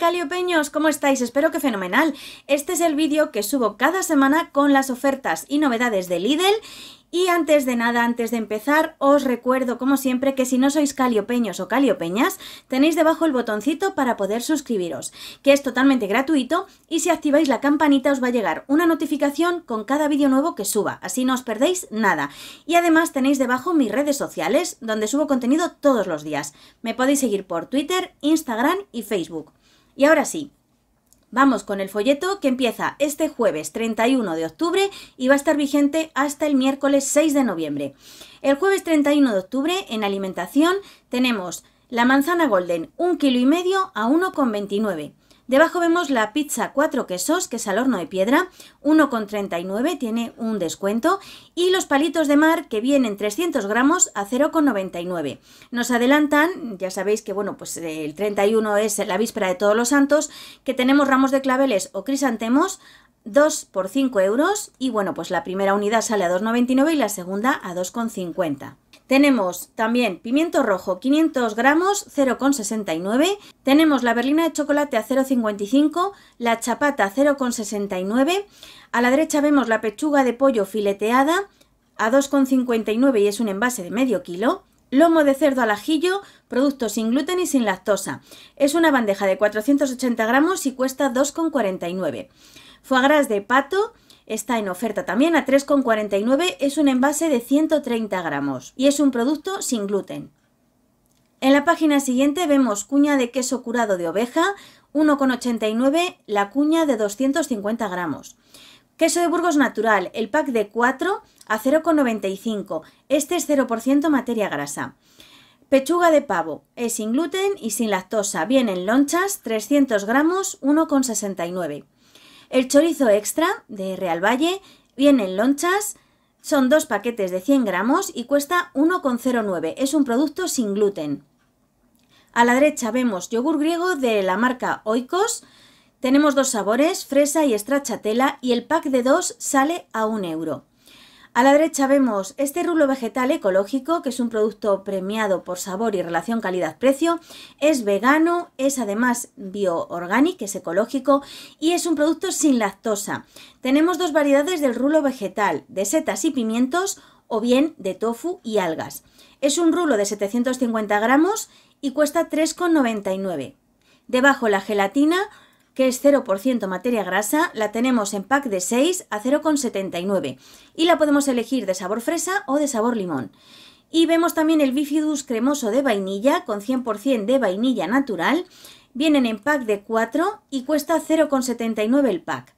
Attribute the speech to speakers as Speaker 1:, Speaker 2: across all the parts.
Speaker 1: caliopeños? ¿Cómo estáis? Espero que fenomenal. Este es el vídeo que subo cada semana con las ofertas y novedades de Lidl y antes de nada, antes de empezar, os recuerdo como siempre que si no sois caliopeños o caliopeñas, tenéis debajo el botoncito para poder suscribiros, que es totalmente gratuito y si activáis la campanita os va a llegar una notificación con cada vídeo nuevo que suba, así no os perdéis nada. Y además tenéis debajo mis redes sociales, donde subo contenido todos los días. Me podéis seguir por Twitter, Instagram y Facebook. Y ahora sí, Vamos con el folleto que empieza este jueves 31 de octubre y va a estar vigente hasta el miércoles 6 de noviembre. El jueves 31 de octubre en alimentación tenemos la manzana golden 1 kg y medio a 1,29. Debajo vemos la pizza 4 quesos, que es al horno de piedra, 1,39, tiene un descuento, y los palitos de mar, que vienen 300 gramos a 0,99. Nos adelantan, ya sabéis que bueno, pues eh, el 31 es la víspera de todos los santos, que tenemos ramos de claveles o crisantemos 2 por 5 euros y bueno, pues la primera unidad sale a 2,99 y la segunda a 2,50. Tenemos también pimiento rojo 500 gramos 0,69. Tenemos la berlina de chocolate a 0,55, la chapata 0,69. A la derecha vemos la pechuga de pollo fileteada a 2,59 y es un envase de medio kilo. Lomo de cerdo al ajillo, producto sin gluten y sin lactosa. Es una bandeja de 480 gramos y cuesta 2,49. Foie gras de pato Está en oferta también a 3,49, es un envase de 130 gramos y es un producto sin gluten. En la página siguiente vemos cuña de queso curado de oveja, 1,89 la cuña de 250 gramos. Queso de Burgos natural, el pack de 4 a 0,95. Este es 0% materia grasa. Pechuga de pavo, es sin gluten y sin lactosa. en lonchas, 300 gramos, 1,69. El chorizo extra de Real Valle viene en lonchas, son dos paquetes de 100 gramos y cuesta 1,09. Es un producto sin gluten. A la derecha vemos yogur griego de la marca Oikos. Tenemos dos sabores, fresa y tela, y el pack de dos sale a un euro. A la derecha vemos este rulo vegetal ecológico, que es un producto premiado por sabor y relación calidad-precio. Es vegano, es además bioorgánico, es ecológico y es un producto sin lactosa. Tenemos dos variedades del rulo vegetal, de setas y pimientos o bien de tofu y algas. Es un rulo de 750 gramos y cuesta 3,99. Debajo la gelatina que es 0% materia grasa, la tenemos en pack de 6 a 0,79 y la podemos elegir de sabor fresa o de sabor limón. Y vemos también el bifidus cremoso de vainilla con 100% de vainilla natural. Vienen en pack de 4 y cuesta 0,79 el pack.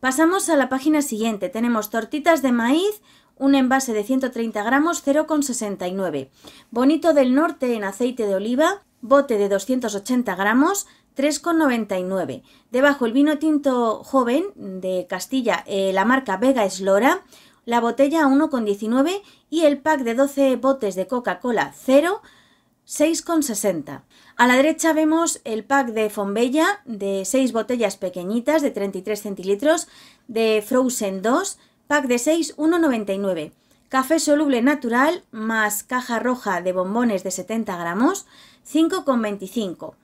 Speaker 1: Pasamos a la página siguiente. Tenemos tortitas de maíz, un envase de 130 gramos, 0,69. Bonito del Norte en aceite de oliva, bote de 280 gramos, 3,99. Debajo el vino tinto joven de Castilla, eh, la marca Vega Eslora, la botella 1,19 y el pack de 12 botes de Coca-Cola 0, 6,60. A la derecha vemos el pack de Fombella de 6 botellas pequeñitas de 33 centilitros de Frozen 2, pack de 6, 1,99. Café soluble natural más caja roja de bombones de 70 gramos, 5,25.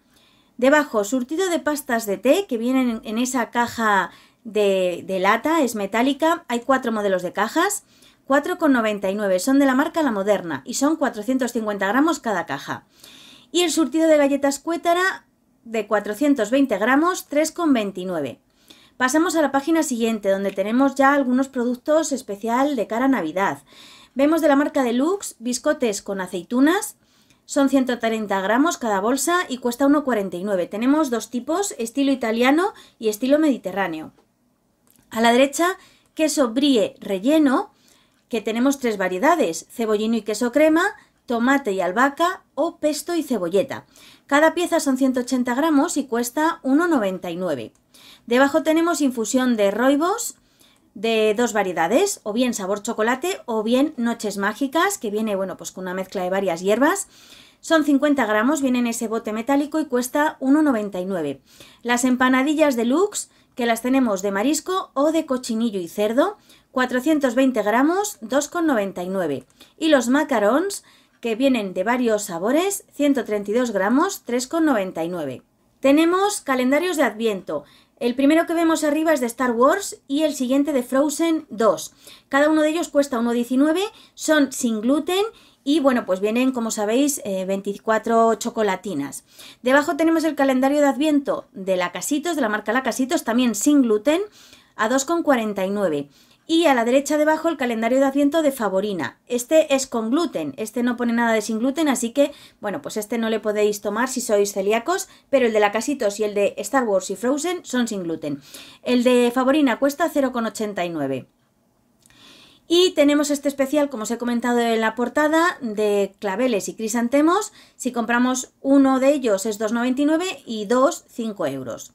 Speaker 1: Debajo, surtido de pastas de té que vienen en esa caja de, lata, es metálica. Hay cuatro modelos de cajas. 4,99 son de la marca La Moderna y son 450 gramos cada caja. Y el surtido de galletas cuétara de 420 gramos, 3,29. Pasamos a la página siguiente, donde tenemos ya algunos productos especial de cara a Navidad. Vemos de la marca Deluxe biscotes con aceitunas, son 130 gramos cada bolsa y cuesta 1,49. Tenemos dos tipos, estilo italiano y estilo mediterráneo. A la derecha, queso brie relleno, que tenemos tres variedades, cebollino y queso crema, tomate y albahaca o pesto y cebolleta. Cada pieza son 180 gramos y cuesta 1,99. Debajo tenemos infusión de roibos, de dos variedades, o bien sabor chocolate o bien noches mágicas, que viene bueno, pues con una mezcla de varias hierbas. Son 50 gramos, viene en ese bote metálico y cuesta 1,99. Las empanadillas deluxe, que las tenemos de marisco o de cochinillo y cerdo, 420 gramos, 2,99. Y los macarons, que vienen de varios sabores, 132 gramos, 3,99. Tenemos calendarios de Adviento. El primero que vemos arriba es de Star Wars y el siguiente de Frozen 2. Cada uno de ellos cuesta 1,19, son sin gluten y bueno, pues vienen, como sabéis, 24 eh, chocolatinas. Debajo tenemos el calendario de Adviento de la Casitos, de la marca La Casitos, también sin gluten, a 2,49. Y a la derecha debajo el calendario de asiento de Favorina. Este es con gluten, este no pone nada de sin gluten, así que, bueno, pues este no le podéis tomar si sois celíacos, pero el de la Casitos y el de Star Wars y Frozen son sin gluten. El de Favorina cuesta 0,89. Y tenemos este especial, como os he comentado en la portada, de claveles y crisantemos. Si compramos uno de ellos es 2,99 y dos, 5 euros.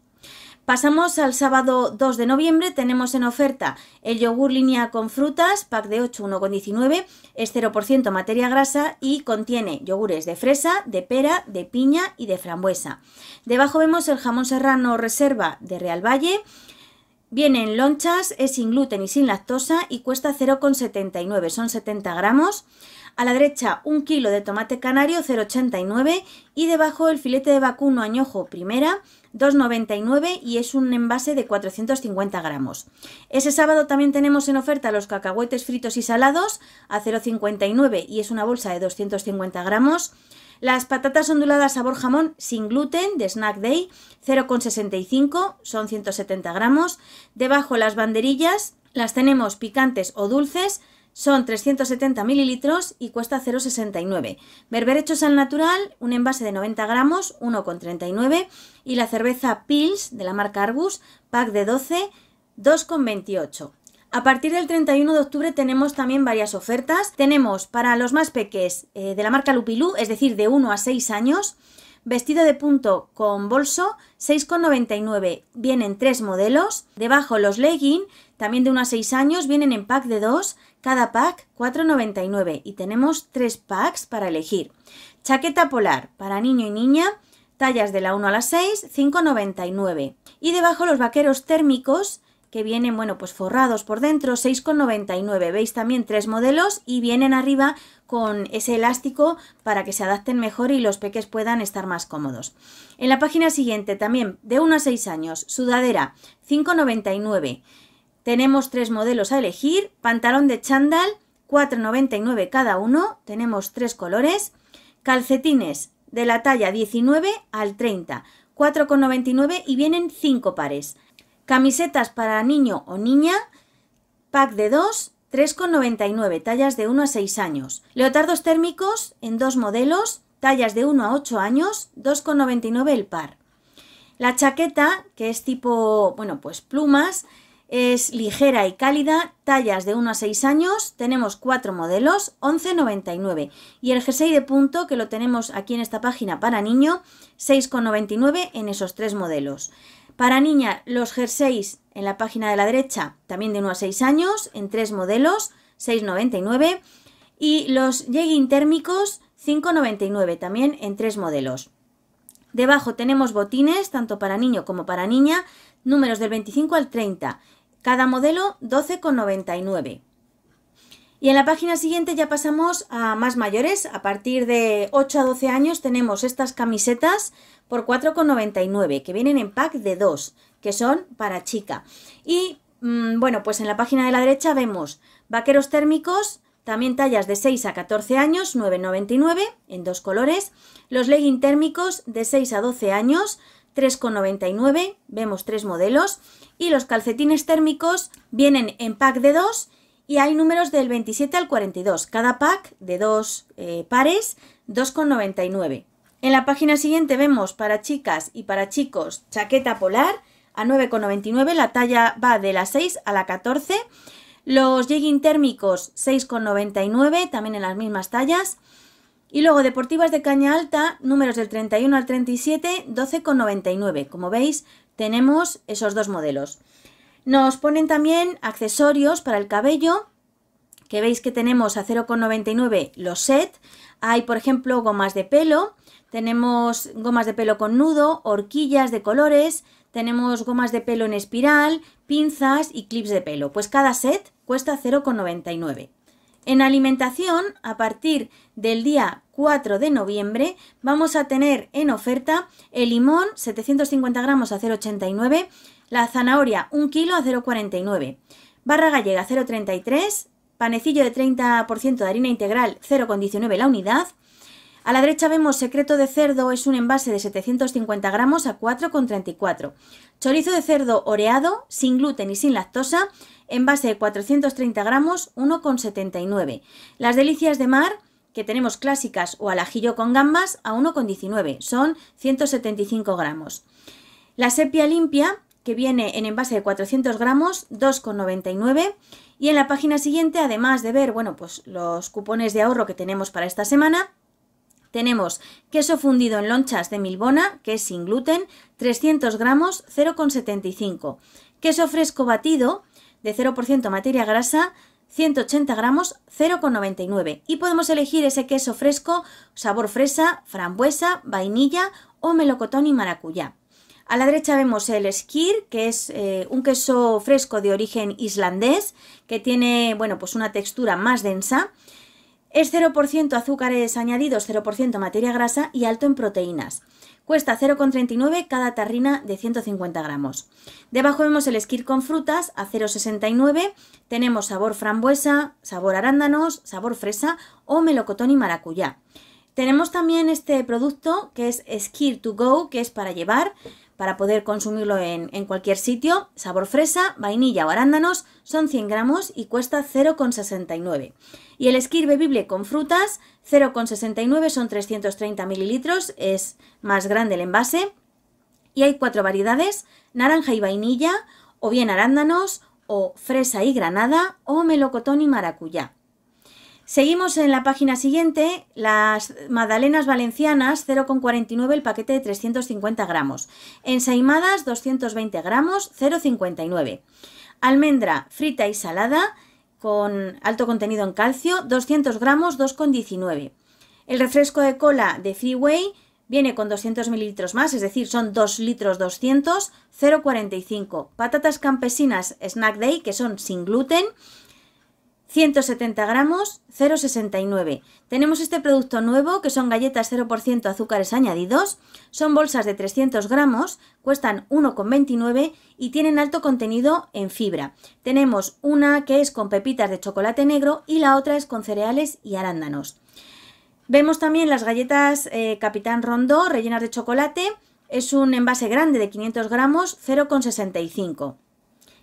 Speaker 1: Pasamos al sábado 2 de noviembre, tenemos en oferta el yogur línea con frutas, pack de 8, 1,19, es 0% materia grasa y contiene yogures de fresa, de pera, de piña y de frambuesa. Debajo vemos el jamón serrano reserva de Real Valle, viene en lonchas, es sin gluten y sin lactosa y cuesta 0,79, son 70 gramos a la derecha un kilo de tomate canario 0,89 y debajo el filete de vacuno añojo primera 2,99 y es un envase de 450 gramos. Ese sábado también tenemos en oferta los cacahuetes fritos y salados a 0,59 y es una bolsa de 250 gramos. Las patatas onduladas sabor jamón sin gluten de Snack Day 0,65 son 170 gramos. Debajo las banderillas las tenemos picantes o dulces son 370 mililitros y cuesta 0,69. Berber hechos al natural, un envase de 90 gramos, 1,39. Y la cerveza Pils de la marca Argus, pack de 12, 2,28. A partir del 31 de octubre tenemos también varias ofertas. Tenemos para los más peques eh, de la marca Lupilú, es decir, de 1 a 6 años, Vestido de punto con bolso, 6,99. Vienen tres modelos. Debajo los leggings, también de 1 a 6 años, vienen en pack de 2. Cada pack, 4,99. Y tenemos tres packs para elegir. Chaqueta polar para niño y niña, tallas de la 1 a la 6, 5,99. Y debajo los vaqueros térmicos, que vienen, bueno, pues forrados por dentro, 6,99. Veis también tres modelos y vienen arriba con ese elástico para que se adapten mejor y los peques puedan estar más cómodos. En la página siguiente también, de 1 a 6 años, sudadera, 5,99. Tenemos tres modelos a elegir, pantalón de chándal, 4,99 cada uno, tenemos tres colores, calcetines de la talla 19 al 30, 4,99 y vienen cinco pares. Camisetas para niño o niña, pack de 2, 3,99, tallas de 1 a 6 años. Leotardos térmicos en dos modelos, tallas de 1 a 8 años, 2,99 el par. La chaqueta, que es tipo, bueno, pues plumas, es ligera y cálida, tallas de 1 a 6 años, tenemos 4 modelos, 11,99. Y el jersey de punto, que lo tenemos aquí en esta página para niño, 6,99 en esos tres modelos. Para niña, los jerseys en la página de la derecha, también de 1 a 6 años, en tres modelos, 6,99. Y los jegging térmicos, 5,99, también en tres modelos. Debajo tenemos botines, tanto para niño como para niña, números del 25 al 30. Cada modelo 12,99. Y en la página siguiente ya pasamos a más mayores. A partir de 8 a 12 años tenemos estas camisetas por 4,99 que vienen en pack de 2, que son para chica. Y mm, bueno, pues en la página de la derecha vemos vaqueros térmicos, también tallas de 6 a 14 años, 9,99 en dos colores. Los leggings térmicos de 6 a 12 años, 3,99, vemos tres modelos. Y los calcetines térmicos vienen en pack de 2 y hay números del 27 al 42, cada pack de dos eh, pares, 2,99. En la página siguiente vemos para chicas y para chicos chaqueta polar a 9,99, la talla va de la 6 a la 14. Los jegging térmicos 6,99, también en las mismas tallas. Y luego deportivas de caña alta, números del 31 al 37, 12,99. Como veis, tenemos esos dos modelos. Nos ponen también accesorios para el cabello, que veis que tenemos a 0,99 los set. Hay, por ejemplo, gomas de pelo, tenemos gomas de pelo con nudo, horquillas de colores, tenemos gomas de pelo en espiral, pinzas y clips de pelo. Pues cada set cuesta 0,99. En alimentación, a partir del día 4 de noviembre, vamos a tener en oferta el limón 750 gramos a 0,89 la zanahoria, 1 kilo a 0,49. Barra gallega, 0,33. Panecillo de 30% de harina integral, 0,19 la unidad. A la derecha vemos secreto de cerdo, es un envase de 750 gramos a 4,34. Chorizo de cerdo oreado, sin gluten y sin lactosa, envase de 430 gramos, 1,79. Las delicias de mar, que tenemos clásicas o al ajillo con gambas, a 1,19, son 175 gramos. La sepia limpia, que viene en envase de 400 gramos, 2,99. Y en la página siguiente, además de ver, bueno, pues los cupones de ahorro que tenemos para esta semana, tenemos queso fundido en lonchas de Milbona, que es sin gluten, 300 gramos, 0,75. Queso fresco batido, de 0% materia grasa, 180 gramos, 0,99. Y podemos elegir ese queso fresco, sabor fresa, frambuesa, vainilla o melocotón y maracuyá. A la derecha vemos el skir, que es eh, un queso fresco de origen islandés, que tiene, bueno, pues una textura más densa. Es 0% azúcares añadidos, 0% materia grasa y alto en proteínas. Cuesta 0,39 cada tarrina de 150 gramos. Debajo vemos el skir con frutas a 0,69. Tenemos sabor frambuesa, sabor arándanos, sabor fresa o melocotón y maracuyá. Tenemos también este producto que es Skir to Go, que es para llevar para poder consumirlo en, en cualquier sitio. Sabor fresa, vainilla o arándanos son 100 gramos y cuesta 0,69. Y el esquir bebible con frutas, 0,69 son 330 mililitros, es más grande el envase. Y hay cuatro variedades, naranja y vainilla, o bien arándanos, o fresa y granada, o melocotón y maracuyá. Seguimos en la página siguiente, las magdalenas valencianas, 0,49 el paquete de 350 gramos. Ensaimadas, 220 gramos, 0,59. Almendra frita y salada, con alto contenido en calcio, 200 gramos, 2,19. El refresco de cola de Freeway viene con 200 mililitros más, es decir, son 2 litros 200, 0,45. Patatas campesinas Snack Day, que son sin gluten, 170 gramos, 0,69. Tenemos este producto nuevo que son galletas 0% azúcares añadidos, son bolsas de 300 gramos, cuestan 1,29 y tienen alto contenido en fibra. Tenemos una que es con pepitas de chocolate negro y la otra es con cereales y arándanos. Vemos también las galletas eh, Capitán Rondó rellenas de chocolate, es un envase grande de 500 gramos, 0,65.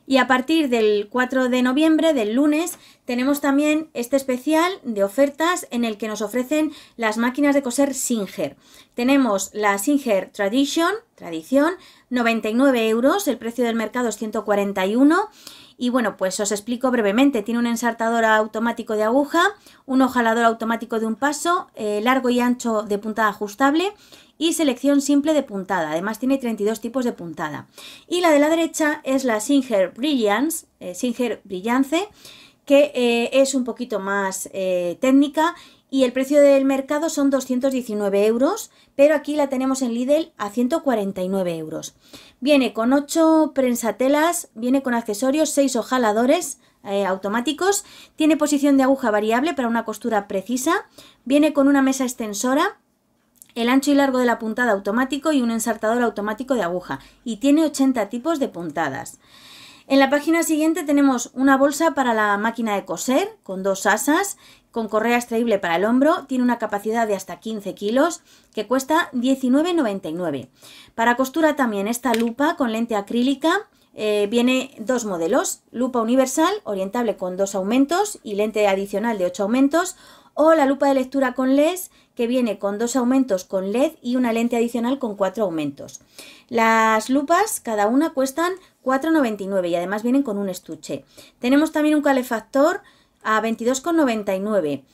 Speaker 1: Y a partir del 4 de noviembre, del lunes, tenemos también este especial de ofertas en el que nos ofrecen las máquinas de coser Singer. Tenemos la Singer Tradition, tradición, 99 euros, el precio del mercado es 141 y bueno, pues os explico brevemente. Tiene un ensartador automático de aguja, un ojalador automático de un paso, eh, largo y ancho de puntada ajustable y selección simple de puntada. Además tiene 32 tipos de puntada. Y la de la derecha es la Singer Brilliance, eh, Singer Brillance, que eh, es un poquito más eh, técnica y el precio del mercado son 219 euros, pero aquí la tenemos en Lidl a 149 euros. Viene con 8 prensatelas, viene con accesorios, 6 ojaladores eh, automáticos, tiene posición de aguja variable para una costura precisa, viene con una mesa extensora, el ancho y largo de la puntada automático y un ensartador automático de aguja y tiene 80 tipos de puntadas. En la página siguiente tenemos una bolsa para la máquina de coser con dos asas, con correa extraíble para el hombro, tiene una capacidad de hasta 15 kilos que cuesta 19,99. Para costura también esta lupa con lente acrílica, eh, viene dos modelos, lupa universal orientable con dos aumentos y lente adicional de 8 aumentos o la lupa de lectura con LED que viene con dos aumentos con LED y una lente adicional con cuatro aumentos. Las lupas cada una cuestan 4,99 y además vienen con un estuche. Tenemos también un calefactor a 22,99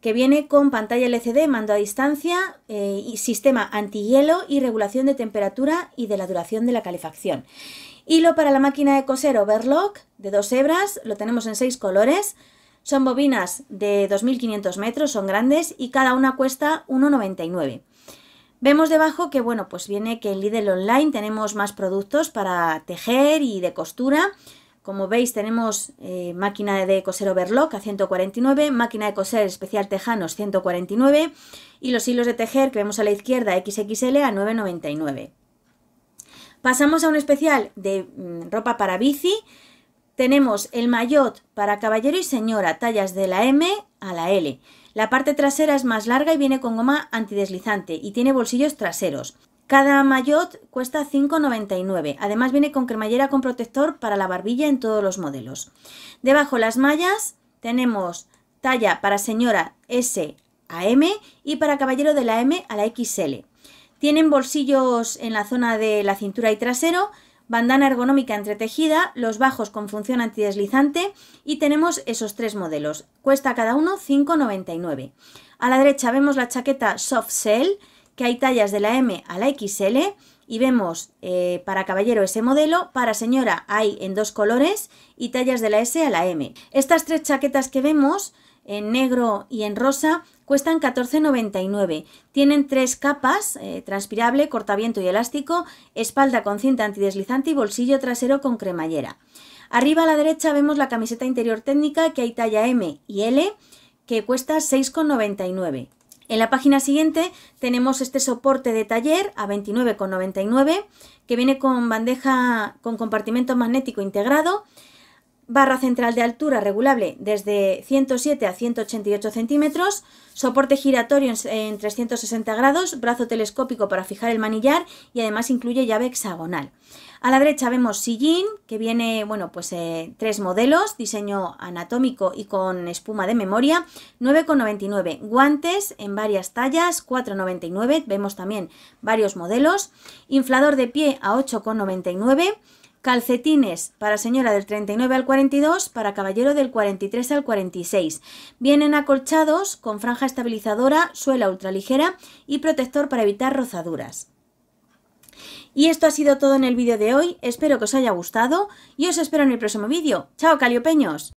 Speaker 1: que viene con pantalla LCD, mando a distancia, eh, y sistema antihielo y regulación de temperatura y de la duración de la calefacción. Hilo para la máquina de coser Overlock de dos hebras, lo tenemos en seis colores. Son bobinas de 2.500 metros, son grandes y cada una cuesta 1,99. Vemos debajo que, bueno, pues viene que en Lidl Online tenemos más productos para tejer y de costura. Como veis tenemos eh, máquina de coser overlock a 149, máquina de coser especial tejanos 149 y los hilos de tejer que vemos a la izquierda XXL a 9,99. Pasamos a un especial de mm, ropa para bici. Tenemos el maillot para caballero y señora, tallas de la M a la L. La parte trasera es más larga y viene con goma antideslizante y tiene bolsillos traseros. Cada maillot cuesta 5,99. Además viene con cremallera con protector para la barbilla en todos los modelos. Debajo las mallas tenemos talla para señora S a M y para caballero de la M a la XL. Tienen bolsillos en la zona de la cintura y trasero bandana ergonómica entretejida, los bajos con función antideslizante y tenemos esos tres modelos. Cuesta cada uno 5,99. A la derecha vemos la chaqueta Soft Cell, que hay tallas de la M a la XL y vemos eh, para caballero ese modelo, para señora hay en dos colores y tallas de la S a la M. Estas tres chaquetas que vemos en negro y en rosa, cuestan 14,99. Tienen tres capas, eh, transpirable, cortaviento y elástico, espalda con cinta antideslizante y bolsillo trasero con cremallera. Arriba a la derecha vemos la camiseta interior técnica que hay talla M y L, que cuesta 6,99. En la página siguiente tenemos este soporte de taller a 29,99 que viene con bandeja con compartimento magnético integrado barra central de altura regulable desde 107 a 188 centímetros, soporte giratorio en 360 grados, brazo telescópico para fijar el manillar y además incluye llave hexagonal. A la derecha vemos sillín, que viene, bueno, pues eh, tres modelos, diseño anatómico y con espuma de memoria, 9,99, guantes en varias tallas, 4,99, vemos también varios modelos, inflador de pie a 8,99, Calcetines para señora del 39 al 42, para caballero del 43 al 46. Vienen acolchados con franja estabilizadora, suela ultraligera y protector para evitar rozaduras. Y esto ha sido todo en el vídeo de hoy, espero que os haya gustado y os espero en el próximo vídeo. ¡Chao, caliopeños!